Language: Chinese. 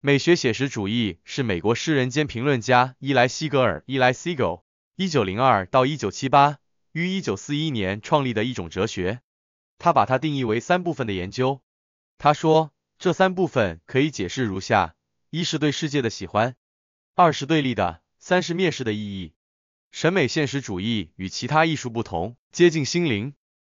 美学写实主义是美国诗人兼评论家伊莱西格尔伊莱西格 （1902 一九零二到一九七八）于一九四一年创立的一种哲学。他把它定义为三部分的研究。他说，这三部分可以解释如下：一是对世界的喜欢，二是对立的，三是蔑视的意义。审美现实主义与其他艺术不同，接近心灵。